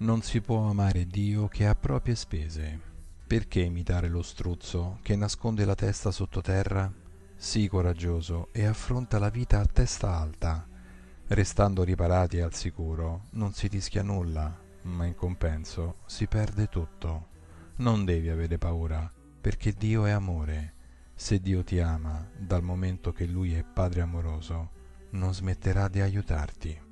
Non si può amare Dio che ha proprie spese. Perché imitare lo struzzo che nasconde la testa sottoterra? Sii coraggioso e affronta la vita a testa alta. Restando riparati al sicuro, non si rischia nulla, ma in compenso si perde tutto. Non devi avere paura, perché Dio è amore. Se Dio ti ama, dal momento che Lui è Padre amoroso, non smetterà di aiutarti.